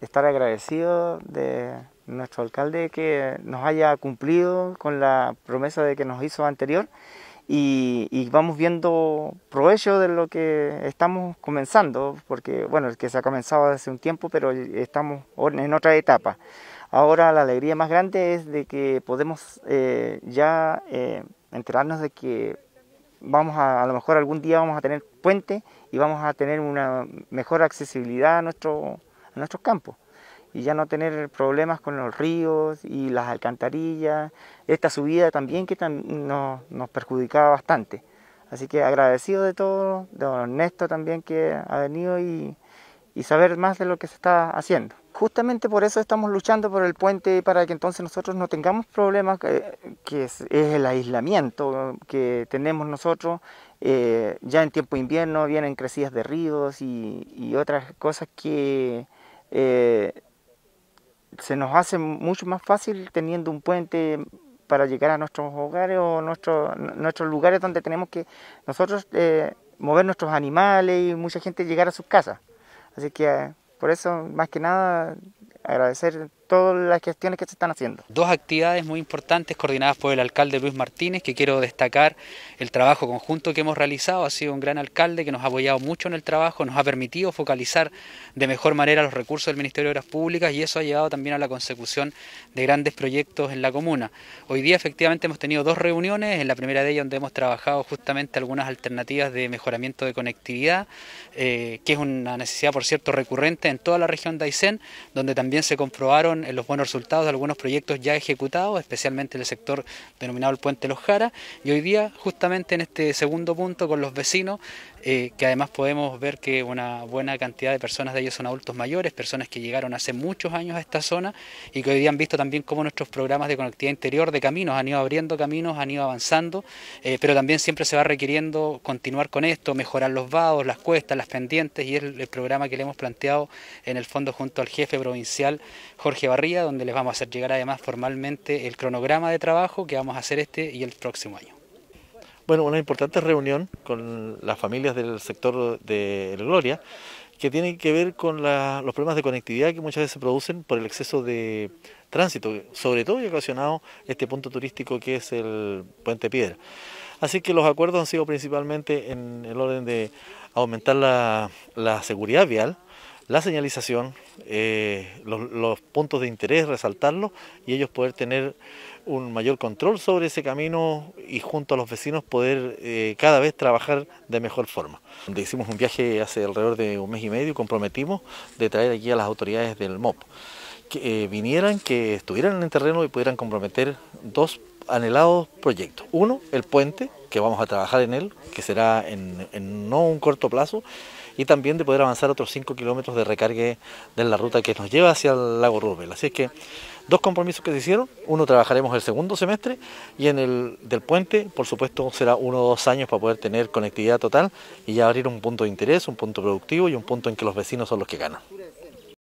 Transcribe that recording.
estar agradecido de nuestro alcalde que nos haya cumplido con la promesa de que nos hizo anterior y, vamos viendo provecho de lo que estamos comenzando, porque bueno, el que se ha comenzado hace un tiempo, pero estamos en otra etapa. Ahora la alegría más grande es de que podemos eh, ya eh, enterarnos de que vamos a, a lo mejor algún día vamos a tener puente y vamos a tener una mejor accesibilidad a nuestro a nuestros campos y ya no tener problemas con los ríos y las alcantarillas, esta subida también que nos, perjudicaba bastante. Así que agradecido de todo, de don Ernesto también que ha venido y, y, saber más de lo que se está haciendo. Justamente por eso estamos luchando por el puente para que entonces nosotros no tengamos problemas eh, que, es, el aislamiento que tenemos nosotros. Eh, ya en tiempo invierno vienen crecidas de ríos y, y otras cosas que, eh, se nos hace mucho más fácil teniendo un puente para llegar a nuestros hogares o nuestros nuestros lugares donde tenemos que nosotros eh, mover nuestros animales y mucha gente llegar a sus casas. Así que eh, por eso, más que nada, agradecer todas las gestiones que se están haciendo. Dos actividades muy importantes coordinadas por el alcalde Luis Martínez, que quiero destacar el trabajo conjunto que hemos realizado. Ha sido un gran alcalde que nos ha apoyado mucho en el trabajo, nos ha permitido focalizar de mejor manera los recursos del Ministerio de Obras Públicas y eso ha llevado también a la consecución de grandes proyectos en la comuna. Hoy día efectivamente hemos tenido dos reuniones, en la primera de ellas donde hemos trabajado justamente algunas alternativas de mejoramiento de conectividad, eh, que es una necesidad por cierto recurrente en toda la región de Aysén, donde también se comprobaron en los buenos resultados de algunos proyectos ya ejecutados, especialmente en el sector denominado el Puente Lojara y hoy día justamente en este segundo punto con los vecinos, eh, que además podemos ver que una buena cantidad de personas de ellos son adultos mayores, personas que llegaron hace muchos años a esta zona y que hoy día han visto también cómo nuestros programas de conectividad interior de caminos han ido abriendo caminos, han ido avanzando, eh, pero también siempre se va requiriendo continuar con esto, mejorar los vados, las cuestas, las pendientes, y es el, el programa que le hemos planteado en el fondo junto al jefe provincial Jorge donde les vamos a hacer llegar además formalmente el cronograma de trabajo que vamos a hacer este y el próximo año. Bueno, una importante reunión con las familias del sector de el Gloria, que tiene que ver con los problemas de conectividad que muchas veces se producen por el exceso de tránsito, sobre todo y ocasionado este punto turístico que es el Puente Piedra. Así que los acuerdos han sido principalmente en el orden de aumentar la seguridad vial, la señalización, eh, los, puntos de interés, resaltarlos y ellos poder tener un mayor control sobre ese camino y junto a los vecinos poder eh, cada vez trabajar de mejor forma. hicimos un viaje hace alrededor de un mes y medio, y comprometimos de traer aquí a las autoridades del MOP que eh, vinieran, que estuvieran en el terreno y pudieran comprometer dos anhelados proyectos. Uno, el puente, que vamos a trabajar en él, que será en, en no un corto plazo, y también de poder avanzar otros 5 kilómetros de recargue de la ruta que nos lleva hacia el lago Rubel. Así es que dos compromisos que se hicieron, uno trabajaremos el segundo semestre y en el del puente, por supuesto, será uno o dos años para poder tener conectividad total y ya abrir un punto de interés, un punto productivo y un punto en que los vecinos son los que ganan.